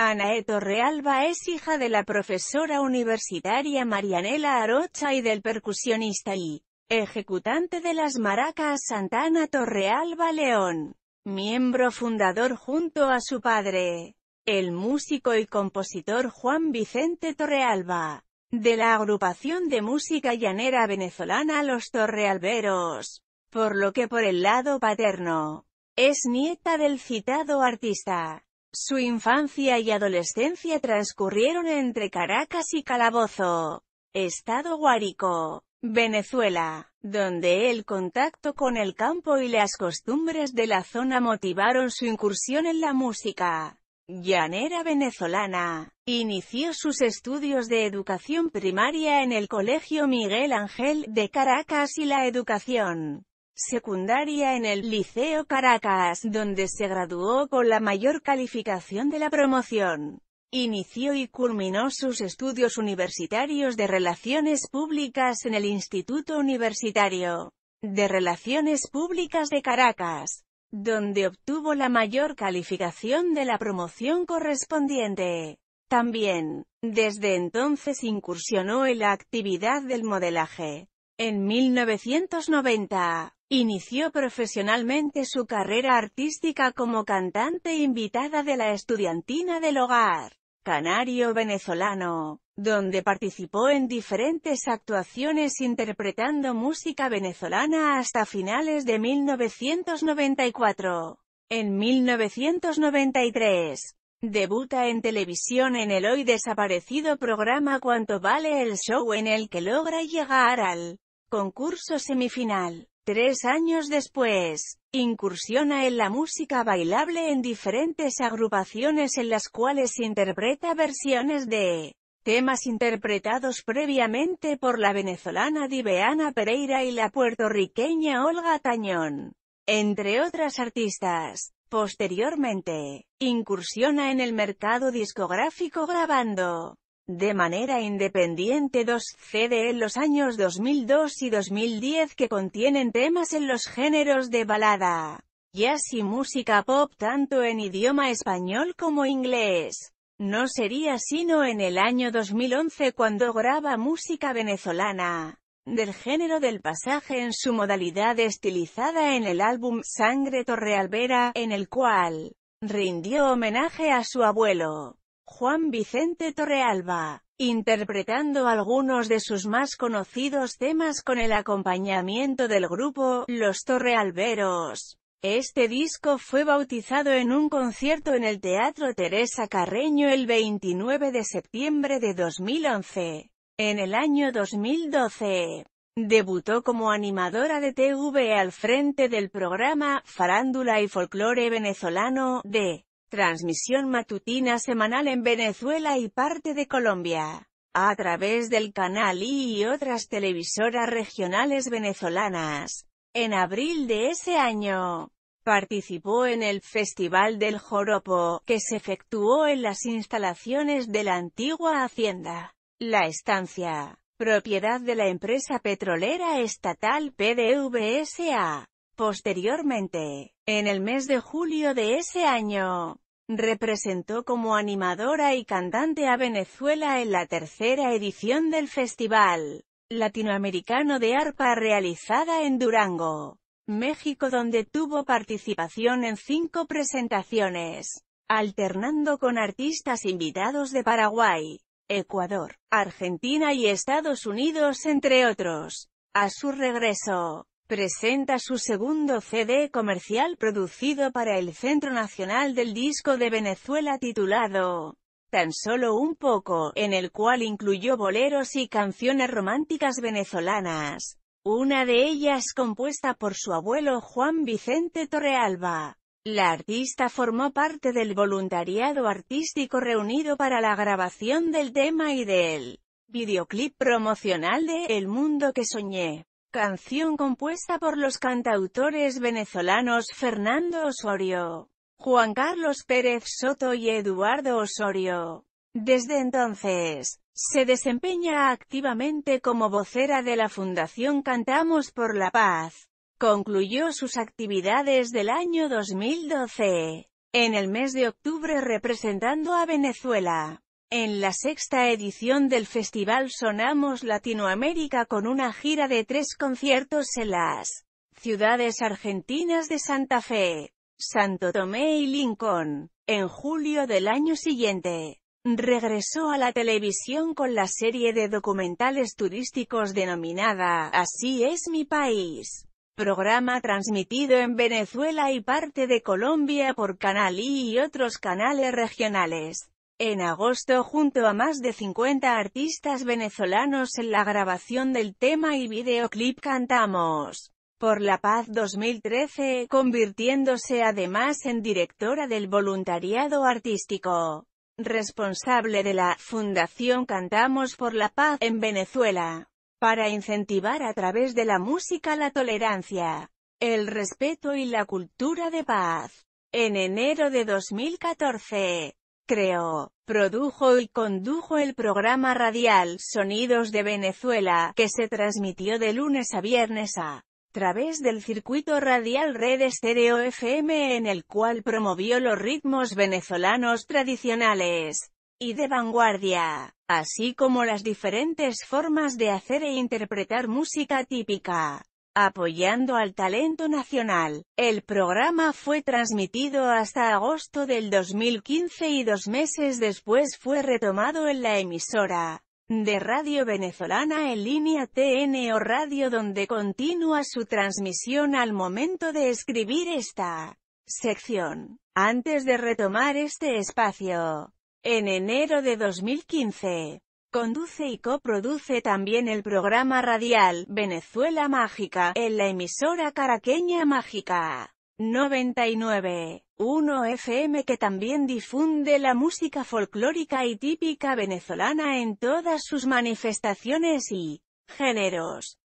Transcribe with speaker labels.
Speaker 1: Anae Torrealba es hija de la profesora universitaria Marianela Arocha y del percusionista y ejecutante de las maracas Santana Torrealba León, miembro fundador junto a su padre, el músico y compositor Juan Vicente Torrealba, de la agrupación de música llanera venezolana Los Torrealberos, por lo que por el lado paterno, es nieta del citado artista. Su infancia y adolescencia transcurrieron entre Caracas y Calabozo, Estado Guárico, Venezuela, donde el contacto con el campo y las costumbres de la zona motivaron su incursión en la música. Llanera venezolana, inició sus estudios de educación primaria en el Colegio Miguel Ángel de Caracas y la educación secundaria en el Liceo Caracas, donde se graduó con la mayor calificación de la promoción. Inició y culminó sus estudios universitarios de Relaciones Públicas en el Instituto Universitario de Relaciones Públicas de Caracas, donde obtuvo la mayor calificación de la promoción correspondiente. También, desde entonces incursionó en la actividad del modelaje. En 1990, Inició profesionalmente su carrera artística como cantante invitada de la estudiantina del hogar canario venezolano, donde participó en diferentes actuaciones interpretando música venezolana hasta finales de 1994. En 1993, debuta en televisión en el hoy desaparecido programa Cuánto vale el show en el que logra llegar al concurso semifinal. Tres años después, incursiona en la música bailable en diferentes agrupaciones en las cuales interpreta versiones de temas interpretados previamente por la venezolana Diveana Pereira y la puertorriqueña Olga Tañón, entre otras artistas. Posteriormente, incursiona en el mercado discográfico grabando de manera independiente dos CD en los años 2002 y 2010 que contienen temas en los géneros de balada, jazz y música pop tanto en idioma español como inglés. No sería sino en el año 2011 cuando graba música venezolana, del género del pasaje en su modalidad estilizada en el álbum Sangre vera en el cual rindió homenaje a su abuelo. Juan Vicente Torrealba, interpretando algunos de sus más conocidos temas con el acompañamiento del grupo Los Torrealberos. Este disco fue bautizado en un concierto en el Teatro Teresa Carreño el 29 de septiembre de 2011. En el año 2012, debutó como animadora de TV al frente del programa Farándula y Folclore Venezolano, de Transmisión matutina semanal en Venezuela y parte de Colombia. A través del canal I y otras televisoras regionales venezolanas. En abril de ese año, participó en el Festival del Joropo, que se efectuó en las instalaciones de la antigua hacienda. La estancia, propiedad de la empresa petrolera estatal PDVSA, Posteriormente, en el mes de julio de ese año, representó como animadora y cantante a Venezuela en la tercera edición del Festival Latinoamericano de Arpa realizada en Durango, México donde tuvo participación en cinco presentaciones, alternando con artistas invitados de Paraguay, Ecuador, Argentina y Estados Unidos entre otros. A su regreso, presenta su segundo CD comercial producido para el Centro Nacional del Disco de Venezuela titulado Tan solo un poco, en el cual incluyó boleros y canciones románticas venezolanas, una de ellas compuesta por su abuelo Juan Vicente Torrealba. La artista formó parte del voluntariado artístico reunido para la grabación del tema y del videoclip promocional de El mundo que soñé. Canción compuesta por los cantautores venezolanos Fernando Osorio, Juan Carlos Pérez Soto y Eduardo Osorio. Desde entonces, se desempeña activamente como vocera de la Fundación Cantamos por la Paz. Concluyó sus actividades del año 2012, en el mes de octubre representando a Venezuela. En la sexta edición del festival Sonamos Latinoamérica con una gira de tres conciertos en las ciudades argentinas de Santa Fe, Santo Tomé y Lincoln. En julio del año siguiente, regresó a la televisión con la serie de documentales turísticos denominada Así es mi país, programa transmitido en Venezuela y parte de Colombia por Canal I y otros canales regionales en agosto junto a más de 50 artistas venezolanos en la grabación del tema y videoclip Cantamos por la Paz 2013, convirtiéndose además en directora del voluntariado artístico, responsable de la Fundación Cantamos por la Paz en Venezuela, para incentivar a través de la música la tolerancia, el respeto y la cultura de paz. En enero de 2014, creó, produjo y condujo el programa radial Sonidos de Venezuela, que se transmitió de lunes a viernes a través del circuito radial Red Estéreo FM en el cual promovió los ritmos venezolanos tradicionales y de vanguardia, así como las diferentes formas de hacer e interpretar música típica apoyando al talento nacional. El programa fue transmitido hasta agosto del 2015 y dos meses después fue retomado en la emisora de radio venezolana en línea TN o radio donde continúa su transmisión al momento de escribir esta sección. Antes de retomar este espacio, en enero de 2015, Conduce y coproduce también el programa radial Venezuela Mágica, en la emisora caraqueña Mágica 99. FM que también difunde la música folclórica y típica venezolana en todas sus manifestaciones y géneros.